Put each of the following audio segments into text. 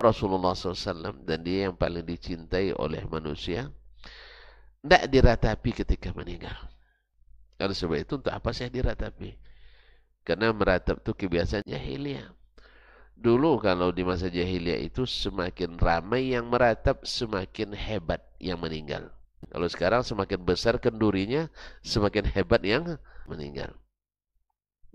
Rasulullah SAW dan dia yang paling dicintai oleh manusia tidak diratapi ketika meninggal. Kalau sebab itu untuk apa saya diratapi? Karena meratap itu kebiasaan jahiliyah. Dulu kalau di masa jahiliyah itu semakin ramai yang meratap semakin hebat yang meninggal. Kalau sekarang semakin besar kendurinya semakin hebat yang meninggal.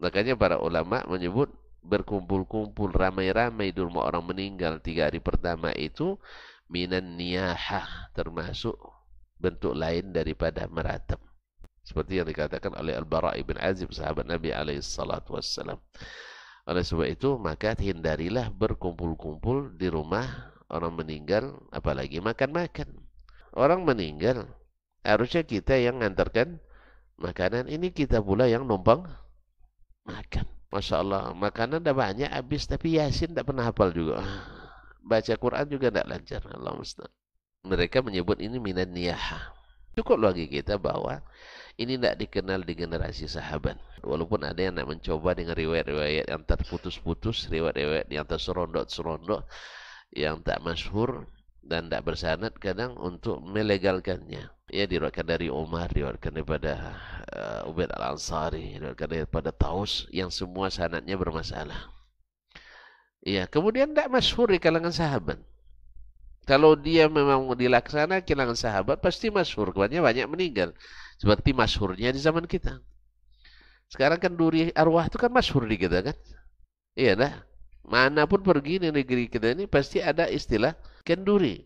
Makanya para ulama menyebut berkumpul-kumpul ramai-ramai di rumah orang meninggal tiga hari pertama itu minan niyahah termasuk bentuk lain daripada meratap seperti yang dikatakan oleh Al-Bara ibn Azib sahabat Nabi alaihi salatu wassalam oleh sebab itu maka hindarilah berkumpul-kumpul di rumah orang meninggal apalagi makan-makan orang meninggal harusnya kita yang ngantarkan makanan ini kita pula yang numpang makan Masya Allah, makanan dah banyak habis tapi Yasin tak pernah hafal juga. Baca Quran juga tak lancar. Allah mustahil. Mereka menyebut ini minat niyah. Cukup lagi kita bahwa ini tak dikenal di generasi sahabat. Walaupun ada yang nak mencoba dengan riwayat-riwayat yang terputus-putus, riwayat-riwayat yang terserondok-serondok, yang tak masyhur, dan tidak bersanad kadang untuk melegalkannya. Ya diriwayatkan dari Umar, diriwayatkan daripada uh, Ubaid Al Ansari, diriwayatkan daripada Taus yang semua sanadnya bermasalah. Ya, kemudian tidak masyhur di kalangan sahabat. Kalau dia memang dilaksana kalangan sahabat pasti masyhur, kebanyakan banyak meninggal. Seperti masyhurnya di zaman kita. Sekarang kan duri arwah itu kan masyhur di kita kan? Iya dah. Mana pun pergi di negeri kita ini pasti ada istilah kenduri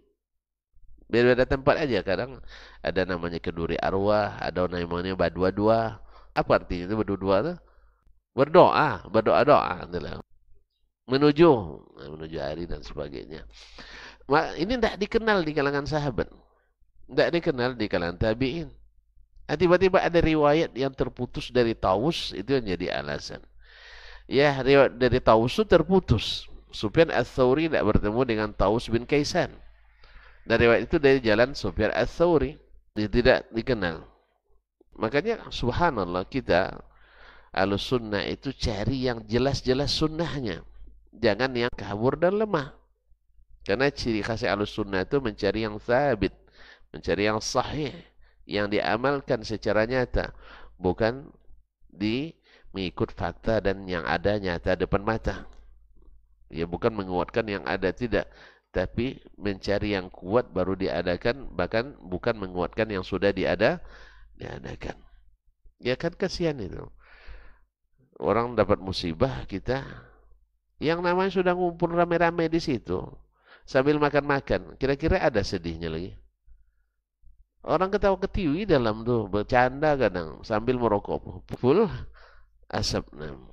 Berbeda tempat aja kadang ada namanya kenduri arwah ada namanya badua-dua apa artinya itu badua-dua itu berdoa berdoa doa menuju menuju hari dan sebagainya ini tidak dikenal di kalangan sahabat tidak dikenal di kalangan tabiin nah, tiba-tiba ada riwayat yang terputus dari Taus itu yang jadi alasan ya riwayat dari Taus itu terputus. Sufyan Ats-Tsauri tidak bertemu dengan Taus bin Kaisan. Dan nah, riwayat itu dari jalan Sufyan Ats-Tsauri tidak dikenal. Makanya subhanallah kita alus sunnah itu cari yang jelas-jelas sunnahnya. Jangan yang kabur dan lemah. Karena ciri khas alus sunnah itu mencari yang sabit, mencari yang sahih, yang diamalkan secara nyata, bukan di mengikut fakta dan yang ada nyata depan mata. Ya bukan menguatkan yang ada tidak, tapi mencari yang kuat baru diadakan, bahkan bukan menguatkan yang sudah diada diadakan. Ya kan kasihan itu. Orang dapat musibah kita yang namanya sudah ngumpul rame-rame di situ sambil makan-makan. Kira-kira ada sedihnya lagi. Orang ketawa ketiwi dalam tuh bercanda kadang sambil merokok. Full enam.